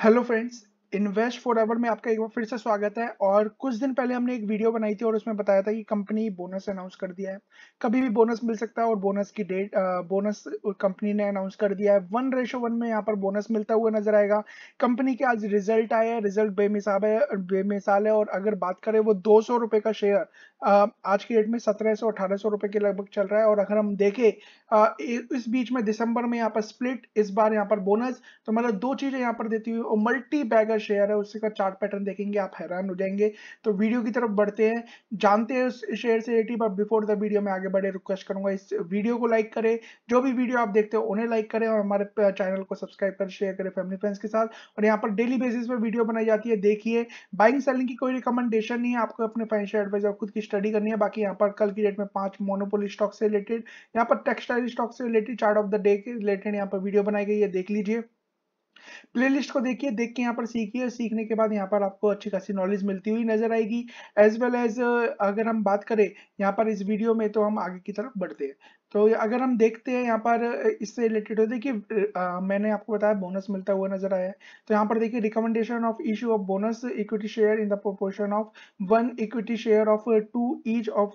Hello friends, invest forever में आपका एक बार फिर से स्वागत है और कुछ दिन पहले हमने एक वीडियो बनाई थी और उसमें बताया था कि कंपनी बोनस अनाउंस कर दिया है कभी भी बोनस मिल सकता है और बोनस की डेट बोनस कंपनी ने अनाउंस कर दिया है वन रेशो वन में यहाँ पर बोनस मिलता हुआ नजर आएगा कंपनी के आज रिजल्ट आए हैं रिजल्ट बेमिसाब है बेमिसाल है और अगर बात करें वो दो सौ का शेयर आज की डेट में सत्रह सौ अठारह सौ रुपए के लगभग चल रहा है और अगर हम देखें इस बीच में दिसंबर में यहाँ पर स्प्लिट इस बार यहाँ पर बोनस तो मतलब दो चीजें यहाँ पर देती हुई और मल्टी बैगर का शेयर है उसी का चार्ट पैटर्न देखेंगे आप हैरान हो जाएंगे तो वीडियो की तरफ बढ़ते हैं जानते हैं उस शेयर से रिलेटिव आप बिफोर द वीडियो में आगे बढ़े रिक्वेस्ट करूंगा इस वीडियो को लाइक करें जो भी वीडियो आप देखते हो उन्हें लाइक करें और हमारे चैनल को सब्सक्राइब करें शेयर करें फैमिली फ्रेंड्स के साथ और यहाँ पर डेली बेसिस पर वीडियो बनाई जाती है देखिए बाइंग सेलिंग की कोई रिकमेंडेशन नहीं है आपको अपने फाइनेंशियल एडवाइजर खुद की स्टडी करनी है बाकी यहाँ पर कल की डेट में पांच मोनोपोली स्टॉक से रिलेटेड यहाँ पर टेक्सटाइल स्टॉक से related chart of the day के रिलेटेड यहाँ पर वीडियो बनाई गई है देख लीजिए प्लेलिस्ट को देखिए देख के यहाँ पर सीखिए सीखने के बाद यहाँ पर आपको अच्छी खासी नॉलेज मिलती हुई नजर आएगी एज वेल एज अगर हम बात करें यहाँ पर इस वीडियो में तो हम आगे की तरफ बढ़ते हैं तो अगर हम देखते हैं यहाँ पर इससे रिलेटेड होते देखिए मैंने आपको बताया बोनस मिलता हुआ नजर आया है तो यहाँ पर देखिए recommendation of issue of bonus equity share in the proportion of one equity share of two each of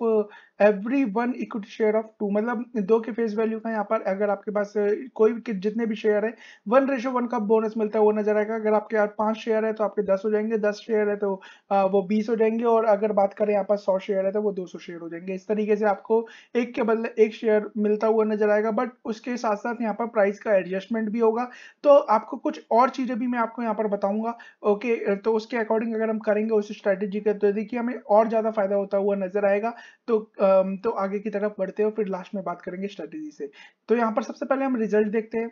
every one equity share of two मतलब दो के फेस वैल्यू का यहाँ पर अगर आपके पास कोई भी जितने भी शेयर है वन रेशो वन का बोनस मिलता हुआ नजर आएगा अगर आपके यहाँ पांच शेयर है तो आपके दस हो जाएंगे दस शेयर है तो वो बीस हो जाएंगे और अगर बात करें यहाँ पर सौ शेयर है तो वो दो शेयर हो जाएंगे इस तरीके से आपको एक के बदले एक शेयर मिलता हुआ नज़र आएगा बट उसके साथ साथ यहाँ पर प्राइस का एडजस्टमेंट भी होगा तो आपको कुछ और चीज़ें भी मैं आपको यहाँ पर बताऊंगा ओके तो उसके अकॉर्डिंग अगर हम करेंगे उस स्ट्रेटेजी के तो देखिए हमें और ज़्यादा फायदा होता हुआ नज़र आएगा तो तो आगे की तरफ बढ़ते हो फिर लास्ट में बात करेंगे स्ट्रेटेजी से तो यहाँ पर सबसे पहले हम रिजल्ट देखते हैं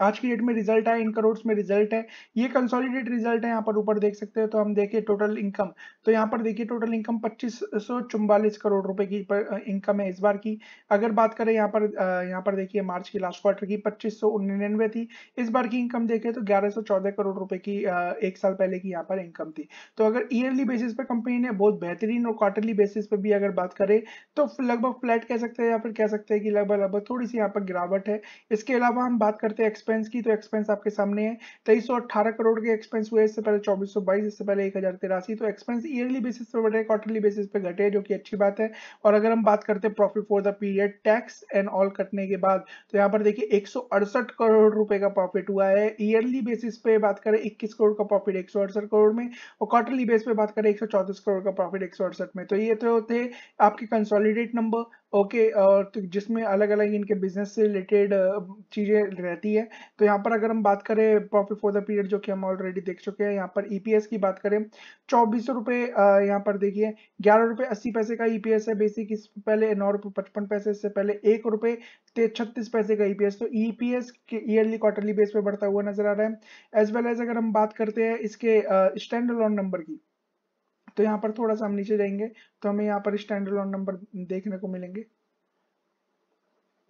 आज की डेट में रिजल्ट है इन करोड़ में रिजल्ट है ये कंसोलिडेट रिजल्ट है यहाँ पर ऊपर देख सकते हो तो हम देखिए टोटल इनकम तो यहाँ पर देखिए टोटल इनकम पच्चीस करोड़ रुपए की इनकम है इस बार की अगर बात करें यहाँ पर यहाँ पर देखिए मार्च की लास्ट क्वार्टर की पच्चीस थी इस बार की इनकम देखे तो ग्यारह करोड़ रुपए की एक साल पहले की यहाँ पर इनकम थी तो अगर ईयरली बेसिस पर कंपनी ने बहुत बेहतरीन और क्वार्टरली बेसिस पर भी अगर बात करें तो लगभग फ्लैट कह सकते हैं या फिर कह सकते हैं कि लगभग लगभग थोड़ी सी यहाँ पर गिरावट है इसके अलावा हम बात करते हैं एक्सपेंस की तो एक्सपेंस आपके सामने है तेईस करोड़ के एक्सपेंस हुए इससे पहले चौबीस इससे पहले एक तो एक्सपेंस ईयरली बेसिस पर बढ़े क्वार्टरली बेसिस पे घटे जो कि अच्छी बात है और अगर हम बात करते हैं profit for the period tax and all कटने के बाद तो यहाँ पर देखिए एक करोड़ रुपए का प्रॉफिट हुआ है ईयरली बेसिस पे बात करें इक्कीस करोड़ का प्रॉफिट एक करोड़ में और क्वार्टरली बेस पे बात करें एक करोड़ का प्रॉफिट एक में तो ये तो थे आपके कंसोलिडेट नंबर ओके और तो जिसमें अलग अलग इनके बिजनेस से रिलेटेड चीज़ें रहती है तो यहाँ पर अगर हम बात करें प्रॉफिट फॉर द पीरियड जो कि हम ऑलरेडी देख चुके हैं यहाँ पर ईपीएस e की बात करें चौबीस रुपये यहाँ पर देखिए ग्यारह रुपये अस्सी पैसे का ईपीएस e है बेसिक इस पहले नौ रुपये पचपन पैसे इससे पहले एक रुपये छत्तीस पैसे का ईपीएस e तो ईपीएस ईयरली क्वार्टरली बेस पर बढ़ता हुआ नजर आ रहा है एज वेल एज अगर हम बात करते हैं इसके स्टैंड लोन नंबर की तो यहाँ पर थोड़ा सा हम नीचे जाएंगे तो हमें यहाँ पर स्टैंडर्ड नंबर देखने को मिलेंगे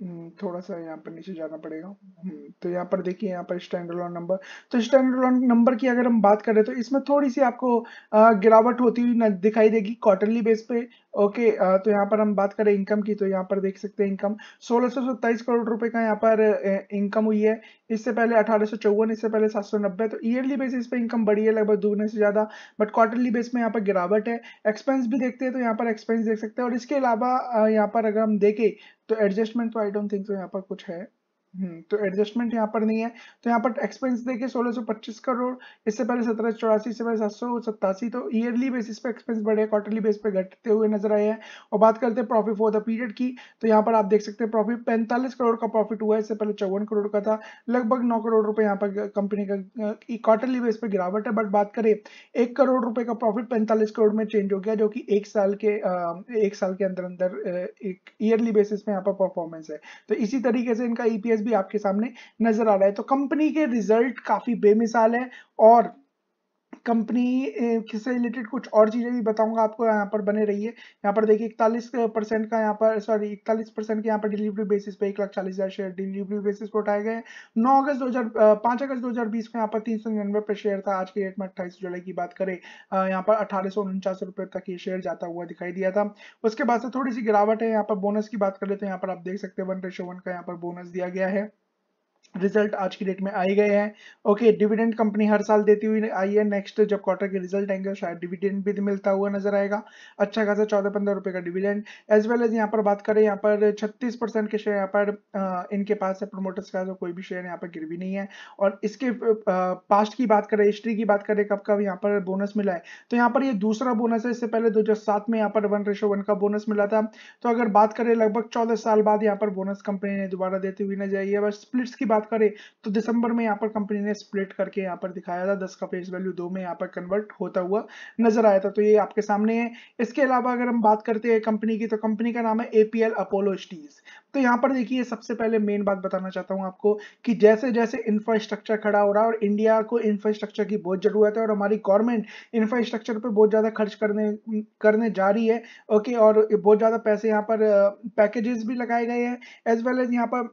हम्म, थोड़ा सा यहाँ पर नीचे जाना पड़ेगा हम्म, तो यहाँ पर देखिए यहाँ पर स्टैंडर्ड नंबर तो स्टैंडर्ड नंबर की अगर हम बात करें तो इसमें थोड़ी सी आपको गिरावट होती हुई दिखाई देगी क्वार्टरली बेस पे ओके तो यहाँ पर हम बात करें इनकम की तो यहाँ पर देख सकते हैं इनकम सोलह सौ सत्ताईस करोड़ रुपए का यहाँ पर इनकम हुई है इससे पहले अठारह सौ चौवन इससे पहले सात सौ नब्बे तो ईयरली बेसिस पे इनकम बढ़ी है लगभग दोगुने से ज्यादा बट क्वार्टरली बेस में यहाँ पर गिरावट है एक्सपेंस भी देखते हैं तो यहाँ पर एक्सपेंस देख सकते हैं और इसके अलावा यहाँ पर अगर हम देखें तो एडजस्टमेंट तो आई डोंट थिंक सो यहाँ पर कुछ है हम्म, तो एडजस्टमेंट यहाँ पर नहीं है तो यहाँ पर एक्सपेंस देखिए 1625 करोड़ इससे पहले सत्रह चौरासी से पहले सात तो ईयरली बेसिस पे एक्सपेंस बढ़े क्वार्टरली बेस पे घटते हुए नजर आए हैं और बात करते हैं प्रॉफिट फॉर द पीरियड की तो यहाँ पर आप देख सकते हैं प्रॉफिट पैंतालीस करोड़ का प्रॉफिट हुआ है इससे पहले चौवन करोड़ का था लगभग नौ करोड़ रुपए यहाँ पर कंपनी का क्वार्टरली बेस पे गिरावट है बट बात करें एक करोड़ रुपए का प्रॉफिट पैंतालीस करोड़ में चेंज हो गया जो कि एक साल के एक साल के अंदर अंदर एक ईयरली बेसिस पे यहाँ पर परफॉर्मेंस है तो इसी तरीके से इनका ईपीएस e भी आपके सामने नजर आ रहा है तो कंपनी के रिजल्ट काफी बेमिसाल है और कंपनी से रिलेटेड कुछ और चीज़ें भी बताऊंगा आपको यहाँ पर बने रहिए यहाँ पर देखिए इकतालीस परसेंट का यहाँ पर सॉरी इकतालीस परसेंट के यहाँ पर डिलीवरी बेसिस पे एक लाख चालीस हज़ार शेयर डिलीवरी बेसिस पर उठाए गए नौ अगस्त दो हज़ार पांच अगस्त दो हज़ार बीस को यहाँ पर तीन सौ निन्यानवे पे शेयर था आज के डेट में अट्ठाईस जुलाई की बात करें यहाँ पर अठारह सौ उनचास रुपए तक ये शेयर जाता हुआ दिखाई दिया था उसके बाद से थोड़ी सी गिरावट है यहाँ पर बोनस की बात करें तो यहाँ पर आप देख सकते हैं वन रेशो वन का यहाँ पर बोनस दिया गया है रिजल्ट आज की डेट में आई गए हैं ओके डिविडेंड कंपनी हर साल देती हुई आई है नेक्स्ट जब क्वार्टर के रिजल्ट आएंगे तो शायद डिविडेंड भी मिलता हुआ नजर आएगा अच्छा खासा चौदह पंद्रह रुपए का डिविडेंड एज वेल एज यहाँ पर बात करें यहाँ पर छत्तीस परसेंट के शेयर यहाँ पर इनके पास है प्रोमोटर्स का तो कोई भी शेयर यहाँ पर गिरवी नहीं है और इसके पास्ट की बात करें हिस्ट्री की बात करें कब कब यहाँ पर बोनस मिला है तो यहाँ पर ये दूसरा बोनस है इससे पहले दो में यहाँ पर वन रेशो वन का बोनस मिला था तो अगर बात करें लगभग चौदह साल बाद यहाँ पर बोनस कंपनी ने दोबारा देती हुई नजर आई है बस स्प्लिट्स की बात बात करें तो दिसंबर में यहाँ पर कंपनी ने स्प्लिट करके यहाँ पर दिखाया था दस का फेस वैल्यू दो में यहाँ पर कन्वर्ट होता हुआ नजर आया था तो ये आपके सामने है इसके अलावा अगर हम बात करते हैं कंपनी की तो कंपनी का नाम है एपीएल अपोलो स्टीज तो यहाँ पर देखिए सबसे पहले मेन बात बताना चाहता हूँ आपको कि जैसे जैसे इंफ्रास्ट्रक्चर खड़ा हो रहा है और इंडिया को इंफ्रास्ट्रक्चर की बहुत जरूरत है और हमारी गवर्नमेंट इंफ्रास्ट्रक्चर पर बहुत ज़्यादा खर्च करने करने जा रही है ओके और बहुत ज़्यादा पैसे यहाँ पर पैकेजेस भी लगाए गए हैं एज वेल एज यहाँ पर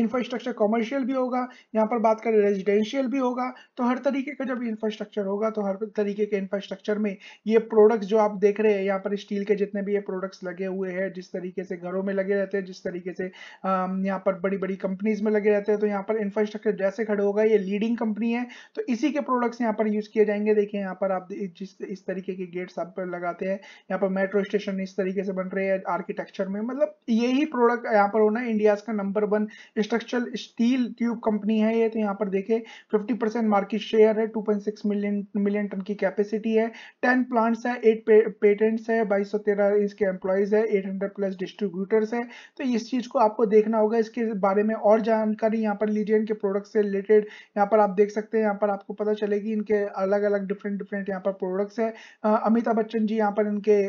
इंफ्रास्ट्रक्चर कॉमर्शियल भी होगा यहाँ पर बात करें रेजिडेंशियल भी होगा तो हर तरीके का जब इंफ्रास्ट्रक्चर होगा तो हर तरीके के इंफ्रास्ट्रक्चर में ये प्रोडक्ट्स जो आप देख रहे हैं यहाँ पर स्टील के जितने भी ये प्रोडक्ट्स लगे हुए हैं जिस तरीके से घरों में लगे रहते हैं जिस तरीके से यहाँ पर बड़ी बड़ी कंपनीज में लगे रहते हैं तो यहाँ पर इंफ्रास्ट्रक्चर जैसे खड़े होगा ये लीडिंग कंपनी है तो इसी के प्रोडक्ट्स यहाँ पर यूज किए जाएंगे देखिए यहाँ पर आप जिस इस तरीके के गेट्स आप लगाते हैं यहाँ पर मेट्रो स्टेशन इस तरीके से बन रहे हैं आर्किटेक्चर में मतलब यही प्रोडक्ट यहाँ पर होना इंडियाज का number one structural steel tube company है ये तो यहाँ पर देखे 50 परसेंट मार्केट शेयर है 2.6 मिलियन मिलियन टन की कैपेसिटी है 10 प्लांट्स है 8 पेटेंट्स है 2213 इसके एम्प्लॉयज है 800 प्लस डिस्ट्रीब्यूटर्स है तो इस चीज़ को आपको देखना होगा इसके बारे में और जानकारी यहाँ पर लीजिए इनके प्रोडक्ट से रिलेटेड यहाँ पर आप देख सकते हैं यहाँ पर आपको पता चलेगी इनके अलग अलग डिफरेंट डिफरेंट यहाँ पर प्रोडक्ट्स है अमिताभ बच्चन जी यहाँ पर इनके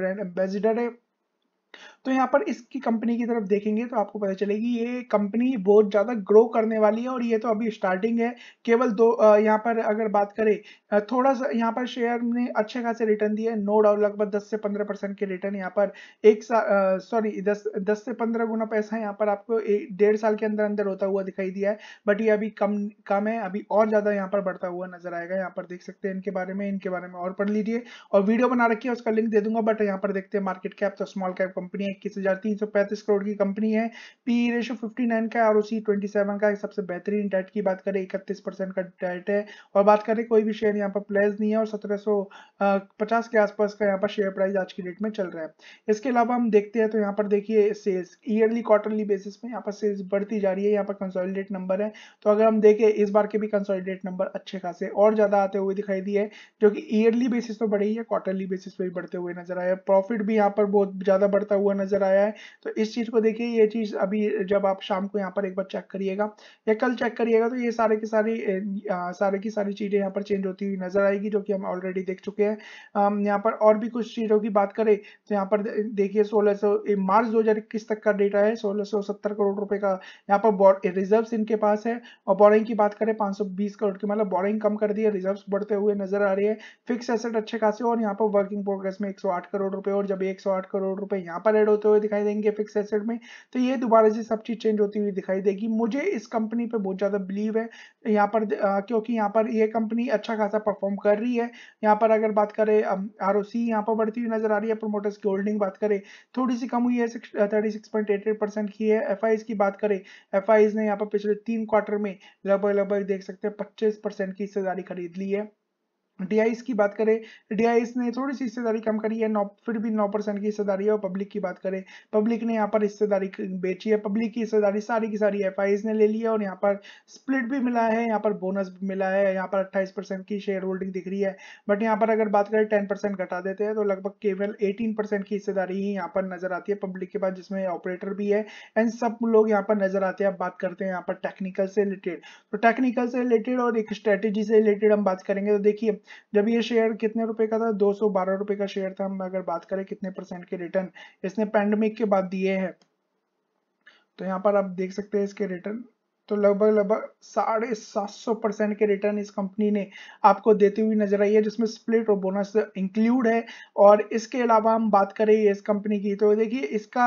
ब्रांड एम्बेसिडर है तो यहाँ पर इसकी कंपनी की तरफ देखेंगे तो आपको पता चलेगी ये कंपनी बहुत ज़्यादा ग्रो करने वाली है और ये तो अभी स्टार्टिंग है केवल दो यहाँ पर अगर बात करें थोड़ा सा यहाँ पर शेयर ने अच्छे खासे रिटर्न दिए नो डाउट लगभग 10 से 15 परसेंट के रिटर्न यहाँ पर एक सॉरी 10 10 से 15 गुना पैसा यहाँ पर आपको डेढ़ साल के अंदर अंदर होता हुआ दिखाई दिया है बट ये अभी कम कम है अभी और ज़्यादा यहाँ पर बढ़ता हुआ नजर आएगा यहाँ पर देख सकते हैं इनके बारे में इनके बारे में और पढ़ लीजिए और वीडियो बना रखिए उसका लिंक दे दूंगा बट यहाँ पर देखते हैं मार्केट कैप तो स्मॉल कैप कंपनी इक्कीस हजार तीन सौ पैंतीस करोड़ की कंपनी है पी रेशो फिफ्टी नाइन का R O C twenty seven का सबसे बेहतरीन डेट की बात करें इकतीस परसेंट का डेट है और बात करें कोई भी शेयर यहाँ पर प्लेज नहीं है और सत्रह सौ पचास के आसपास का यहाँ पर शेयर प्राइस आज की डेट में चल रहा है इसके अलावा हम देखते हैं तो यहाँ पर देखिए सेल्स ईयरली क्वार्टरली बेसिस में यहाँ पर सेल्स बढ़ती जा रही है यहाँ पर कंसोलिडेट नंबर है तो अगर हम देखें इस बार के भी कंसोलिडेट नंबर अच्छे खासे और ज़्यादा आते हुए दिखाई दिए जो कि ईयरली बेसिस पर बढ़ी है क्वार्टरली बेसिस पर भी बढ़ते हुए नजर आए प्रॉफिट भी यहाँ पर बहुत ज़्यादा बढ़ता हुआ नजर आया है तो इस चीज को देखिए ये चीज अभी जब आप शाम को यहाँ पर एक बार चेक करिएगा या कल चेक करिएगा तो ये सारे की सारी सारे की सारी चीजें यहाँ पर चेंज होती हुई नजर आएगी जो कि हम ऑलरेडी देख चुके हैं यहाँ पर और भी कुछ चीजों की बात करें तो यहाँ पर देखिए सोलह मार्च दो तक का डेटा है सोलह करोड़ रुपए का यहाँ पर रिजर्व इनके पास है और बोरिंग की बात करें पांच करोड़ की मतलब बोरिंग कम कर दी रिजर्व बढ़ते हुए नजर आ रही है फिक्स एसेट अच्छे खासे और यहाँ पर वर्किंग प्रोग्रेस में 108 करोड़ रुपए और जब 108 करोड़ रुपए यहाँ पर एड हो होते हुए दिखाई देंगे फिक्स एसेट में तो ये दोबारा से सब चीज़ चेंज होती हुई दिखाई देगी मुझे इस कंपनी पे बहुत ज़्यादा बिलीव है यहाँ पर आ, क्योंकि यहाँ पर ये कंपनी अच्छा खासा परफॉर्म कर रही है यहाँ पर अगर बात करें आर ओ सी यहाँ पर बढ़ती हुई नजर आ रही है प्रोमोटर्स की होल्डिंग बात करें थोड़ी सी कम हुई है thirty six point eight eight percent की है एफ की बात करें एफ ने यहाँ पर पिछले तीन क्वार्टर में लगभग लगभग देख सकते हैं पच्चीस परसेंट की हिस्सेदारी खरीद ली है डीआईएस की बात करें डीआईएस ने थोड़ी सी हिस्सेदारी कम करी है नौ फिर भी नौ परसेंट की हिस्सेदारी है और पब्लिक की बात करें पब्लिक ने यहाँ पर हिस्सेदारी बेची है पब्लिक की हिस्सेदारी सारी की सारी एफ ने ले ली है और यहाँ पर स्प्लिट भी मिला है यहाँ पर बोनस भी मिला है यहाँ पर अट्ठाईस की शेयर होल्डिंग दिख रही है बट यहाँ पर अगर बात करें टेन घटा देते हैं तो लगभग केवल एटीन की हिस्सेदारी ही यहाँ पर नजर आती है पब्लिक के पास जिसमें ऑपरेटर भी है एंड सब लोग यहाँ पर नजर आते हैं अब बात करते हैं यहाँ पर टेक्निकल से रिलेटेड तो टेक्निकल से रिलेटेड और एक स्ट्रेटेजी से रिलेटेड हम बात करेंगे तो देखिए जब ये शेयर कितने रुपए का था दो सौ बारह रुपए का शेयर था हम अगर बात करें कितने परसेंट के रिटर्न इसने पैंडमिक के बाद दिए है तो यहाँ पर आप देख सकते हैं इसके रिटर्न तो लगभग लगभग साढ़े सात सौ परसेंट के रिटर्न इस कंपनी ने आपको देती हुई नजर आई है जिसमें स्प्लिट और बोनस इंक्लूड है और इसके अलावा हम बात करें इस कंपनी की तो देखिए इसका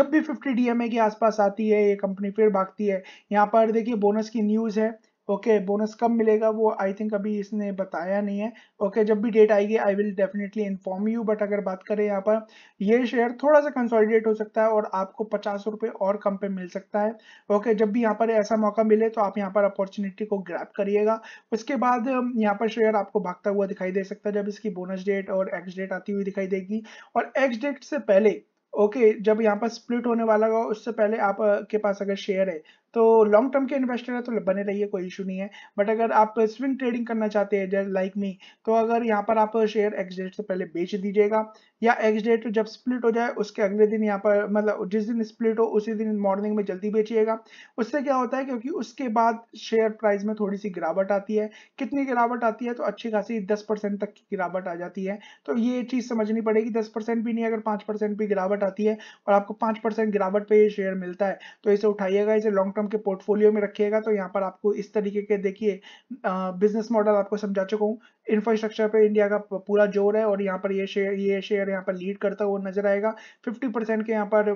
जब भी 50 डीएमए के आसपास आती है ये कंपनी फिर भागती है यहाँ पर देखिए बोनस की न्यूज है ओके बोनस कब मिलेगा वो आई थिंक अभी इसने बताया नहीं है ओके जब भी डेट आएगी I will definitely inform you but अगर बात करें यहाँ पर ये शेयर थोड़ा सा कंसोलिडेट हो सकता है और आपको पचास रुपये और कम पे मिल सकता है ओके जब भी यहाँ पर ऐसा मौका मिले तो आप यहाँ पर अपॉर्चुनिटी को ग्रैप करिएगा उसके बाद यहाँ पर शेयर आपको भागता हुआ दिखाई दे सकता है जब इसकी बोनस डेट और एक्स डेट आती हुई दिखाई देगी और एक्स डेट से पहले ओके okay, जब यहाँ पर स्प्लिट होने वाला होगा उससे पहले आप के पास अगर शेयर है तो लॉन्ग टर्म के इन्वेस्टर है तो बने रहिए कोई इशू नहीं है बट अगर आप स्विंग ट्रेडिंग करना चाहते हैं लाइक मी तो अगर यहाँ पर आप शेयर एक्स डेट से पहले बेच दीजिएगा या एक्स डेट जब स्प्लिट हो जाए उसके अगले दिन यहाँ पर मतलब जिस दिन स्प्लिट हो उसी दिन मॉर्निंग में जल्दी बेचिएगा उससे क्या होता है क्योंकि उसके बाद शेयर प्राइस में थोड़ी सी गिरावट आती है कितनी गिरावट आती है तो अच्छी खासी दस परसेंट तक की गिरावट आ जाती है तो ये चीज़ समझनी पड़ेगी दस परसेंट भी नहीं अगर पाँच परसेंट भी गिरावट आती है और आपको पाँच परसेंट गिरावट पर ये शेयर मिलता है तो इसे उठाइएगा इसे लॉन्ग टर्म इनकम के पोर्टफोलियो में रखिएगा तो यहाँ पर आपको इस तरीके के देखिए बिजनेस मॉडल आपको समझा चुका हूँ इंफ्रास्ट्रक्चर पे इंडिया का पूरा जोर है और यहाँ पर ये शेयर ये शेयर यहाँ पर लीड करता हुआ नजर आएगा फिफ्टी परसेंट के यहाँ पर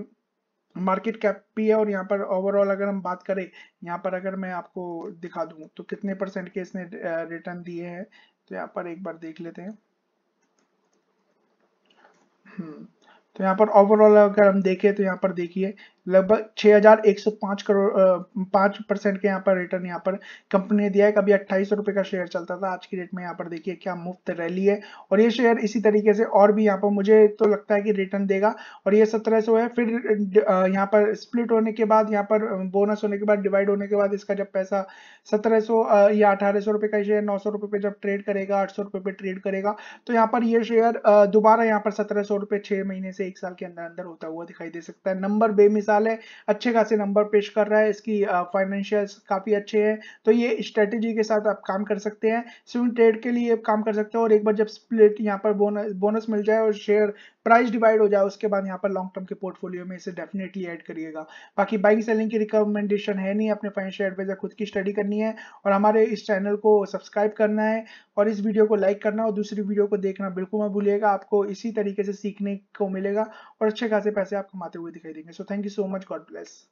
मार्केट कैप भी है और यहाँ पर ओवरऑल अगर हम बात करें यहाँ पर अगर मैं आपको दिखा दूँ तो कितने परसेंट के इसने रिटर्न दिए हैं तो यहाँ पर एक बार देख लेते हैं हम्म तो यहाँ पर ओवरऑल अगर हम देखें तो यहाँ पर देखिए लगभग 6,105 करोड़ पाँच परसेंट के यहाँ पर रिटर्न यहाँ पर कंपनी ने दिया है कभी अट्ठाईस रुपये का शेयर चलता था आज की डेट में यहाँ पर देखिए क्या मुफ्त रैली है और ये शेयर इसी तरीके से और भी यहाँ पर मुझे तो लगता है कि रिटर्न देगा और ये सत्रह सौ है फिर यहाँ पर स्प्लिट होने के बाद यहाँ पर बोनस होने के बाद डिवाइड होने के बाद इसका जब पैसा सत्रह सौ या अठारह सौ रुपये का शेयर नौ सौ रुपये पे जब ट्रेड करेगा आठ सौ रुपये ट्रेड करेगा तो यहाँ पर ये शेयर दोबारा यहाँ पर सत्रह सौ रुपये छः महीने से एक साल के अंदर अंदर होता हुआ दिखाई दे सकता है नंबर बेमिसाल है अच्छे खासे नंबर पेश कर रहा है इसकी फाइनेंशियल काफ़ी अच्छे हैं तो ये स्ट्रेटेजी के साथ आप काम कर सकते हैं स्विंग ट्रेड के लिए काम कर सकते हैं और एक बार जब स्प्लिट यहाँ पर बोनस बोनस मिल जाए और शेयर प्राइस डिवाइड हो जाए उसके बाद यहाँ पर लॉन्ग टर्म के पोर्टफोलियो में इसे डेफिनेटली ऐड करिएगा बाकी बाइंग सेलिंग की रिकमेंडेशन है नहीं अपने फाइनेंशियल एडवाइजर खुद की स्टडी करनी है और हमारे इस चैनल को सब्सक्राइब करना है और इस वीडियो को लाइक करना और दूसरी वीडियो को देखना बिल्कुल मैं भूलिएगा आपको इसी तरीके से सीखने को मिलेगा और अच्छे खासे पैसे आप कमाते हुए दिखाई देंगे so thank you so much God bless